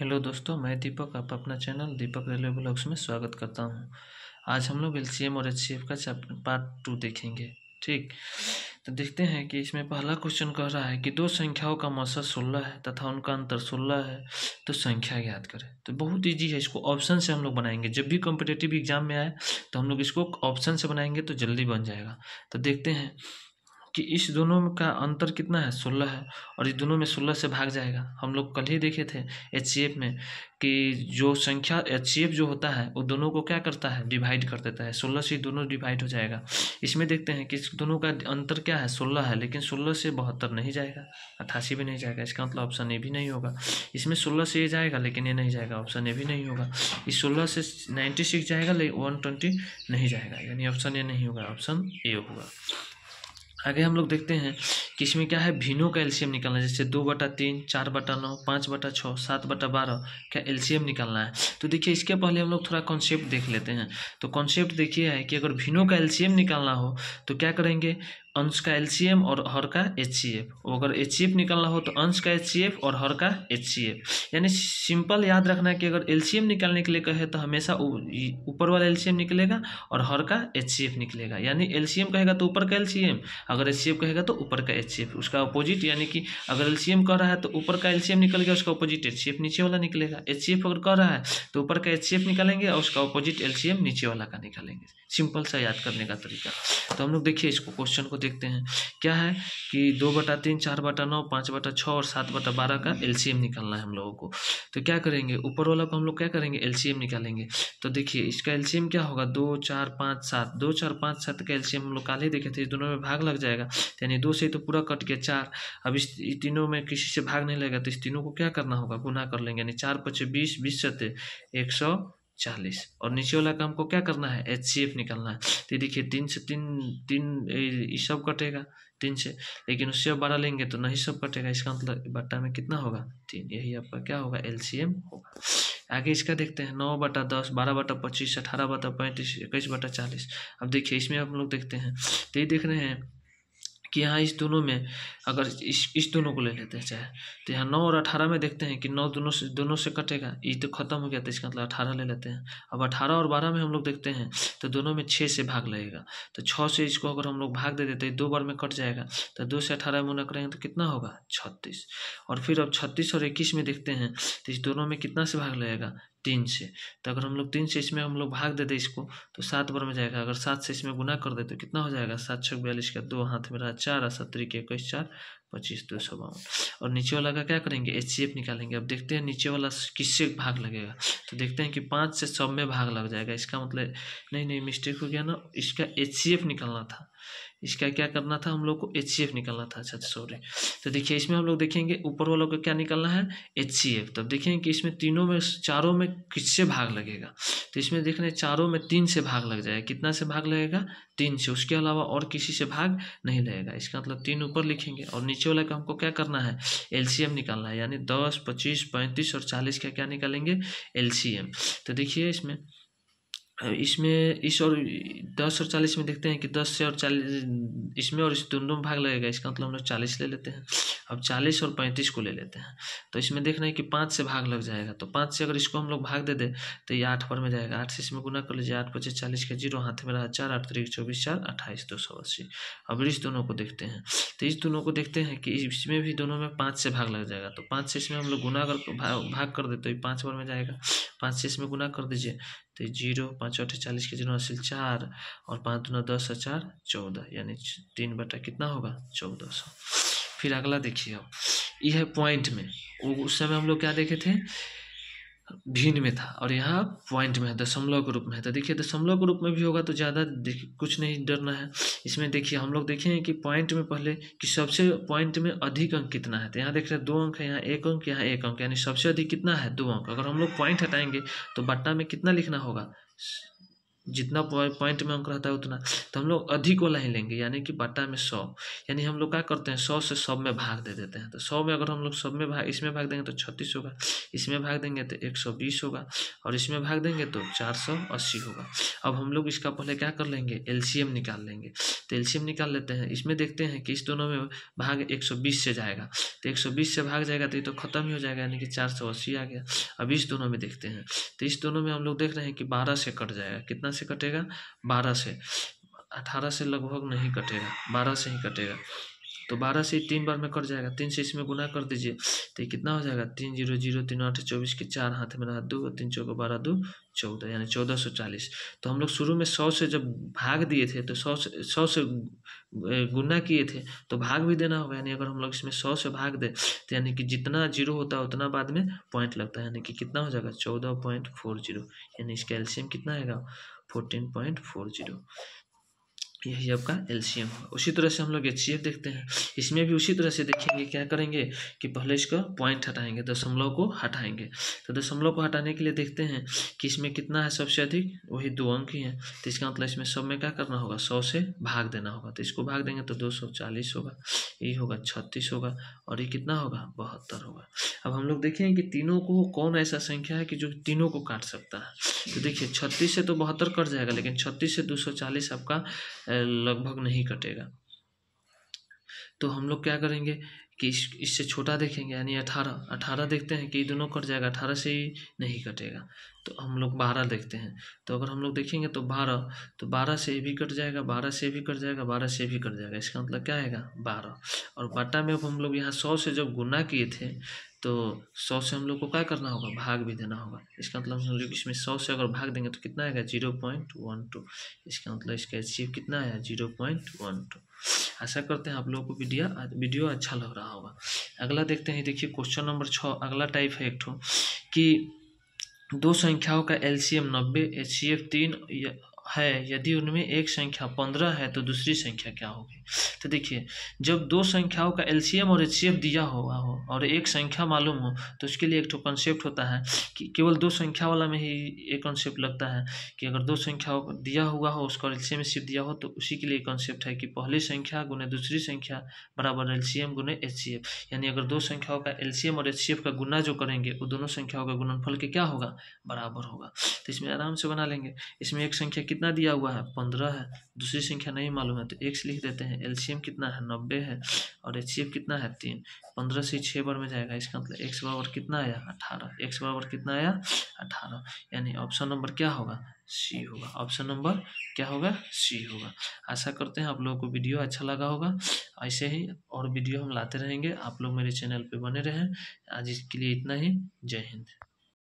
hello दोस्तों मैं दीपक आप अपना चैनल दीपक रेलवे ब्लॉग्स में स्वागत करता हूं आज हम लोग एल और एच का पार्ट टू देखेंगे ठीक तो देखते हैं कि इसमें पहला क्वेश्चन कह रहा है कि दो संख्याओं का मौसम सोलह है तथा उनका अंतर सोलह है तो संख्या याद करें तो बहुत ईजी है इसको ऑप्शन से हम लोग बनाएंगे जब भी कॉम्पिटेटिव एग्जाम में आए तो हम लोग इसको ऑप्शन से बनाएंगे तो जल्दी बन जाएगा तो देखते हैं कि इस दोनों का अंतर कितना है सोलह है और इस दोनों में सोलह से भाग जाएगा हम लोग कल ही देखे थे एच में कि जो संख्या एच जो होता है वो दोनों को क्या करता है डिवाइड कर देता है सोलह से दोनों डिवाइड हो जाएगा इसमें देखते हैं कि इस दोनों का अंतर क्या है सोलह है लेकिन सोलह से बहत्तर नहीं जाएगा अट्ठासी भी नहीं जाएगा इसका मतलब ऑप्शन ए भी नहीं होगा इसमें सोलह से ये जाएगा लेकिन ये नहीं जाएगा ऑप्शन ए भी नहीं होगा इस सोलह से नाइन्टी सिक्स जाएगा लेकिन वन ट्वेंटी नहीं जाएगा यानी ऑप्शन ए नहीं होगा ऑप्शन ए होगा आगे हम लोग देखते हैं कि इसमें क्या है भिनो का एल्शियम निकालना है जैसे दो बटा तीन चार बटा नौ पाँच बटा छः सात बटा बारह का एल्शियम निकालना है तो देखिए इसके पहले हम लोग थोड़ा कॉन्सेप्ट देख लेते हैं तो कॉन्सेप्ट देखिए है कि अगर भिनो का एल्शियम निकालना हो तो क्या करेंगे अंश का एलसीएम और हर का एच अगर एच निकालना हो तो अंश का एच और हर का एचसीएफ यानी सिंपल याद रखना है कि अगर एलसीएम निकालने के लिए कहे तो हमेशा ऊपर वाला एलसीएम निकलेगा और हर का एच निकलेगा यानी एलसीएम कहेगा तो ऊपर का एलसीएम अगर एच कहेगा तो ऊपर का एच उसका अपोजिट यानी कि अगर एलसीएम कह रहा है तो ऊपर का एलसीएम निकल गया उसका अपोजिट एच नीचे वाला निकलेगा एच अगर कह रहा है तो ऊपर का एच निकालेंगे और उसका अपोजिट एलसीएम नीचे वाला का निकालेंगे सिंपल सा याद करने का तरीका तो हम लोग देखिए इसको क्वेश्चन को देखते हैं क्या है कि दो बटा तीन चार बटा नौ पाँच बटा छः और सात बटा बारह का एलसीएम निकालना है हम लोगों को तो क्या करेंगे ऊपर वाला को हम लोग क्या करेंगे एलसीएम निकालेंगे तो देखिए इसका एलसीएम क्या होगा दो चार पाँच सात दो चार पाँच सात का एलसीएम हम लोग काल ही देखे थे इस दोनों में भाग लग जाएगा यानी दो से तो पूरा कट गया चार अब इस तीनों में किसी से भाग नहीं लगेगा तो इस तीनों को क्या करना होगा गुना कर लेंगे यानी चार पच्चीस बीस बीस सत्य एक सौ चालीस और नीचे वाला का हमको क्या करना है एच सी एफ निकालना है तो देखिए तीन से तीन तीन ये सब कटेगा तीन से लेकिन उससे बारह लेंगे तो नहीं सब कटेगा इसका मतलब बट्टा में कितना होगा तीन यही आपका क्या होगा एल सी एम होगा आगे इसका देखते हैं नौ बटा दस बारह बटा पच्चीस अठारह बटा पैंतीस इक्कीस बटा चालीस अब देखिए इसमें हम लोग देखते हैं तो ये देख रहे हैं कि यहाँ इस दोनों में अगर इस इस दोनों को ले लेते हैं चाहे तो यहाँ नौ और अठारह में देखते हैं कि नौ दोनों से दोनों से कटेगा ये तो खत्म हो गया तो इसका मतलब अठारह ले लेते हैं अब अठारह और बारह में हम लोग देखते हैं तो दोनों में छः से भाग लगेगा तो छः से इसको अगर हम लोग भाग दे देते हैं दो बार में कट जाएगा तो दो से अठारह में उन्हें करेंगे तो कितना होगा छत्तीस और फिर अब छत्तीस और इक्कीस में देखते हैं तो इस दोनों में कितना से भाग लगेगा तीन से तो अगर हम लोग तीन से इसमें हम लोग भाग दे दें इसको तो सात बार में जाएगा अगर सात से इसमें गुना कर दे तो कितना हो जाएगा सात छः बयालीस का दो हाथ में रहा चार और सत्तरी के इक्कीस चार पच्चीस दो सौ बावन और नीचे वाला का क्या करेंगे एच सी एफ निकालेंगे अब देखते हैं नीचे वाला किससे भाग लगेगा तो देखते हैं कि पाँच से सब में भाग लग जाएगा इसका मतलब नहीं नहीं मिस्टेक हो गया ना इसका एच सी एफ निकालना था इसका क्या करना था हम लोग को एच सी एफ निकालना था अच्छा सॉरी तो देखिए इसमें हम लोग देखेंगे ऊपर वालों को क्या निकालना है एच सी एफ तब देखेंगे कि इसमें तीनों में चारों में किससे भाग लगेगा तो इसमें देख रहे चारों में तीन से भाग लग जाएगा कितना से भाग लगेगा तीन से उसके अलावा और किसी से भाग नहीं लगेगा इसका मतलब तीन ऊपर लिखेंगे और नीचे वाला का हमको क्या करना है एल निकालना है यानी दस पच्चीस पैंतीस और चालीस का क्या निकालेंगे एल तो देखिए इसमें इसमें इस और दस और चालीस में देखते हैं कि दस से और चालीस इसमें और इस दोनों में भाग लगेगा इसका मतलब हम लोग चालीस ले लेते हैं अब चालीस और पैंतीस को ले लेते हैं तो इसमें देखना है कि पाँच से भाग लग जाएगा तो पाँच से अगर इसको हम लोग भाग दे दें तो ये आठ पर में जाएगा आठ से इसमें गुना कर लीजिए आठ पच्चीस चालीस का जीरो हाथ में रहा चार आठ तरीक चौबीस चार अट्ठाईस दो सौ अस्सी अब इस दोनों को देखते हैं तो इस दोनों को देखते हैं कि इसमें भी दोनों में पाँच से भाग लग जाएगा तो पाँच से इसमें हम लोग गुना अगर भाग कर दे तो ये पाँच पर में जाएगा पाँच से इसमें गुना कर दीजिए तो जीरो पाँच अठे चालीस के जीरो हासिल चार और पाँच दुना दस और चार चौदह यानी तीन बटा कितना होगा चौदह सौ फिर अगला देखिए अब यह है पॉइंट में उस समय हम लोग क्या देखे थे भिन्न में था और यहाँ पॉइंट में है दशमलव के रूप में है तो देखिए दशमलव के रूप में भी होगा तो ज़्यादा कुछ नहीं डरना है इसमें देखिए हम लोग देखें कि पॉइंट में पहले कि सबसे पॉइंट में अधिक अंक कितना है तो यहाँ देख रहे हैं दो अंक है यहाँ एक अंक यहाँ एक अंक यानी सबसे अधिक कितना है दो अंक अगर हम लोग पॉइंट हटाएंगे तो बट्टा में कितना लिखना होगा जितना पॉइंट में अंक रहता है उतना तो हम लोग अधिक वाला ही लेंगे यानी कि बट्टा में सौ यानी हम लोग क्या करते हैं सौ से सब में भाग दे देते हैं तो सौ में अगर हम लोग सब में भाग इसमें भाग देंगे तो छत्तीस होगा इसमें भाग देंगे तो एक सौ बीस होगा और इसमें भाग देंगे तो चार सौ अस्सी होगा अब हम लोग इसका पहले क्या कर लेंगे एम निकाल लेंगे तो एम निकाल लेते हैं इसमें देखते हैं कि इस दोनों में भाग एक सौ बीस से जाएगा तो एक सौ बीस से भाग जाएगा तो ये तो खत्म ही हो जाएगा यानी कि चार सौ अस्सी आ गया अब इस दोनों में देखते हैं तो इस दोनों में हम लोग देख रहे हैं कि बारह से कट जाएगा कितना से कटेगा बारह से अठारह से लगभग नहीं कटेगा बारह से ही कटेगा तो बारह से तीन बार में कट जाएगा तीन से इसमें गुना कर दीजिए तो कितना हो जाएगा तीन जीरो जीरो तीन आठ चौबीस के चार हाथ में रहा दो तीन चौको बारह दो चौदह यानी चौदह सौ चालीस तो हम लोग शुरू में सौ से जब भाग दिए थे तो सौ से सौ से गुना किए थे तो भाग भी देना होगा यानी अगर हम लोग इसमें सौ से भाग दें तो यानी कि जितना जीरो होता है उतना बाद में पॉइंट लगता है यानी कि कितना हो जाएगा चौदह यानी इसका एल्शियम कितना आएगा ফোরটিন পয়েন্ট ফোর জিরো यही आपका एलसीएम होगा उसी तरह से हम लोग एच देखते हैं इसमें भी उसी तरह से देखेंगे क्या करेंगे कि पहले इसका पॉइंट हटाएंगे दशमलव को हटाएंगे तो दशमलव को हटाने के लिए देखते हैं कि इसमें कितना है सबसे अधिक वही दो अंक ही है तो इसका मतलब इसमें सब में क्या करना होगा सौ से भाग देना होगा तो इसको भाग देंगे तो दो होगा ये होगा छत्तीस होगा और ये कितना होगा बहत्तर होगा अब हम लोग देखें कि तीनों को कौन ऐसा संख्या है कि जो तीनों को काट सकता है तो देखिए छत्तीस से तो बहत्तर कट जाएगा लेकिन छत्तीस से दो आपका लगभग नहीं कटेगा तो हम लोग क्या करेंगे कि इस इससे छोटा देखेंगे यानी अठारह अठारह देखते हैं कि दोनों कट जाएगा अठारह से ही नहीं कटेगा तो हम लोग बारह देखते हैं तो अगर हम लोग देखेंगे तो बारह तो बारह से भी कट जाएगा बारह से भी कट जाएगा बारह से भी कट जाएगा इसका मतलब क्या आएगा बारह और बट्टा में हम लोग यहाँ सौ से जब गुना किए थे तो सौ से हम लोग को क्या करना होगा भाग भी देना होगा इसका मतलब समझो कि इसमें सौ से अगर भाग देंगे तो कितना आएगा जीरो पॉइंट वन टू इसका मतलब इसका एचीव कितना आया जीरो पॉइंट वन टू आशा करते हैं आप लोगों को वीडियो वीडियो अच्छा लग रहा होगा अगला देखते हैं देखिए क्वेश्चन नंबर छः अगला टाइप है एक ठो कि दो संख्याओं का एल सी एम नब्बे एफ तीन है यदि उनमें एक संख्या पंद्रह है तो दूसरी संख्या क्या होगी तो देखिए जब दो संख्याओं का एलसीएम और एच दिया हुआ हो और एक संख्या मालूम हो तो उसके लिए एक तो कॉन्सेप्ट होता है कि केवल दो संख्या वाला में ही एक कॉन्सेप्ट लगता है कि अगर दो संख्या दिया हुआ हो उसका एलसीएम एचसीएफ दिया हो तो उसी के लिए कॉन्सेप्ट है कि पहली संख्या गुने दूसरी संख्या बराबर एम गुने एफ यानी अगर दो संख्याओं का एम और एफ का गुना जो करेंगे वो दोनों संख्याओं का गुणनफल के क्या होगा बराबर होगा तो इसमें आराम से बना लेंगे इसमें एक संख्या कितनी कितना दिया हुआ है पंद्रह है दूसरी संख्या नहीं मालूम है तो एक्स लिख देते हैं एलसीएम कितना है नब्बे है और एच कितना है तीन पंद्रह से छः बार में जाएगा इसका मतलब एक्स बराबर कितना आया अठारह एक्स बराबर कितना आया अठारह यानी ऑप्शन नंबर क्या होगा सी होगा ऑप्शन नंबर क्या होगा सी होगा आशा करते हैं आप लोगों को वीडियो अच्छा लगा होगा ऐसे ही और वीडियो हम लाते रहेंगे आप लोग मेरे चैनल पर बने रहें आज इसके लिए इतना ही जय हिंद